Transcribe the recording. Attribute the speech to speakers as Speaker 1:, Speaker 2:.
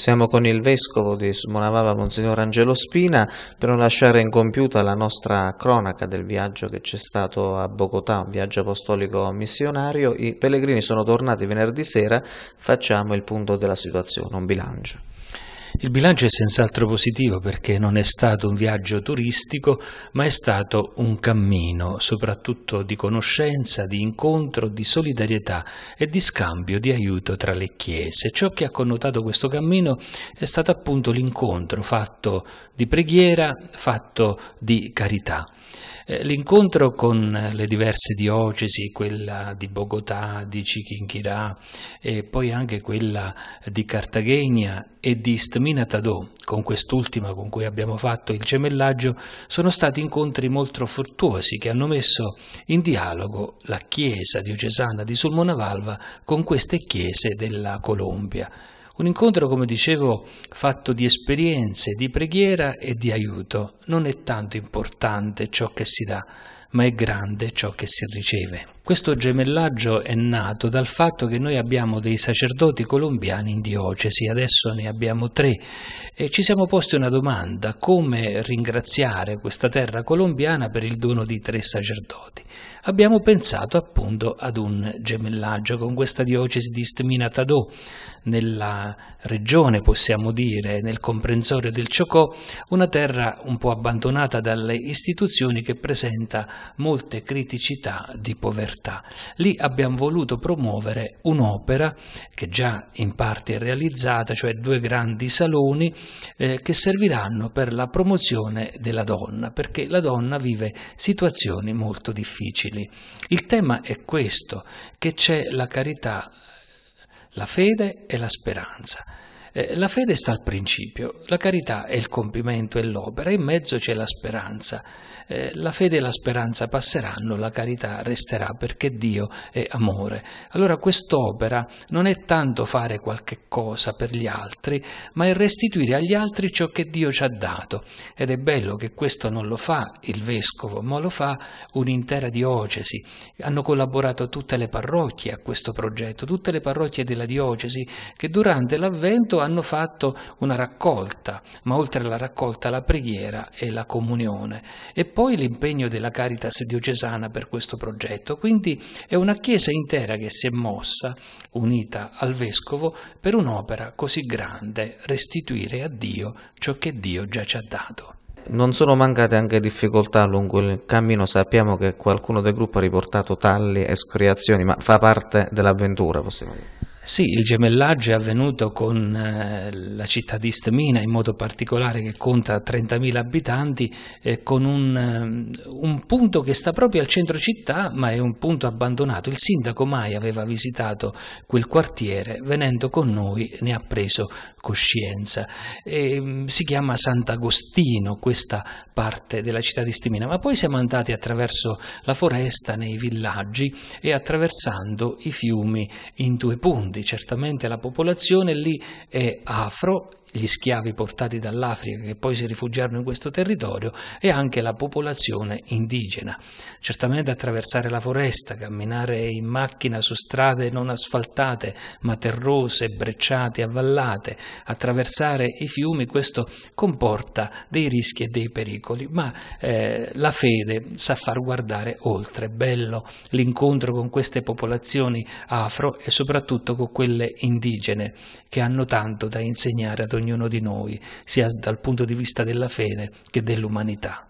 Speaker 1: Siamo con il vescovo di Smonavava, Monsignor Angelo Spina, per non lasciare incompiuta la nostra cronaca del viaggio che c'è stato a Bogotà, un viaggio apostolico missionario. I pellegrini sono tornati venerdì sera, facciamo il punto della situazione, un bilancio.
Speaker 2: Il bilancio è senz'altro positivo perché non è stato un viaggio turistico, ma è stato un cammino, soprattutto di conoscenza, di incontro, di solidarietà e di scambio di aiuto tra le chiese. Ciò che ha connotato questo cammino è stato appunto l'incontro fatto di preghiera, fatto di carità. Eh, l'incontro con le diverse diocesi, quella di Bogotà, di Ciquinchirà e poi anche quella di Cartagena e di Istmina, Romina Tadò, con quest'ultima con cui abbiamo fatto il gemellaggio, sono stati incontri molto fruttuosi che hanno messo in dialogo la chiesa diocesana di Sulmona Valva con queste chiese della Colombia. Un incontro, come dicevo, fatto di esperienze, di preghiera e di aiuto. Non è tanto importante ciò che si dà, ma è grande ciò che si riceve. Questo gemellaggio è nato dal fatto che noi abbiamo dei sacerdoti colombiani in diocesi, adesso ne abbiamo tre, e ci siamo posti una domanda, come ringraziare questa terra colombiana per il dono di tre sacerdoti? Abbiamo pensato appunto ad un gemellaggio con questa diocesi di Stmina Tadò, nella regione possiamo dire, nel comprensorio del Chocó, una terra un po' abbandonata dalle istituzioni che presenta molte criticità di povertà. Lì abbiamo voluto promuovere un'opera che già in parte è realizzata, cioè due grandi saloni eh, che serviranno per la promozione della donna, perché la donna vive situazioni molto difficili. Il tema è questo, che c'è la carità, la fede e la speranza. Eh, la fede sta al principio, la carità è il compimento e l'opera, in mezzo c'è la speranza. Eh, la fede e la speranza passeranno, la carità resterà perché Dio è amore. Allora quest'opera non è tanto fare qualche cosa per gli altri, ma è restituire agli altri ciò che Dio ci ha dato. Ed è bello che questo non lo fa il vescovo, ma lo fa un'intera diocesi. Hanno collaborato tutte le parrocchie a questo progetto, tutte le parrocchie della diocesi che durante l'avvento hanno fatto una raccolta, ma oltre alla raccolta la preghiera e la comunione e poi l'impegno della Caritas diocesana per questo progetto. Quindi è una chiesa intera che si è mossa, unita al vescovo, per un'opera così grande, restituire a Dio ciò che Dio già ci ha dato.
Speaker 1: Non sono mancate anche difficoltà lungo il cammino, sappiamo che qualcuno del gruppo ha riportato tagli e scoriazioni, ma fa parte dell'avventura, possiamo dire.
Speaker 2: Sì, il gemellaggio è avvenuto con eh, la città di Stemina, in modo particolare che conta 30.000 abitanti, eh, con un, ehm, un, punto che sta proprio al centro città, ma è un punto abbandonato. Il sindaco Mai aveva visitato quel quartiere, venendo con noi ne ha preso coscienza. E, mm, si chiama Sant'Agostino questa parte della città di Stemina, ma poi siamo andati attraverso la foresta, nei villaggi e attraversando i fiumi in due punti grandi certamente la popolazione, lì è afro, gli schiavi portati dall'Africa che poi si rifugiarono in questo territorio e anche la popolazione indigena. Certamente attraversare la foresta, camminare in macchina su strade non asfaltate ma terrose, brecciate, avvallate, attraversare i fiumi, questo comporta dei rischi e dei pericoli, ma eh, la fede sa far guardare oltre. Bello l'incontro con queste popolazioni afro e soprattutto con spago quelle indigene che hanno tanto da insegnare ad ognuno di noi, sia dal punto di vista della fede che dell'umanità.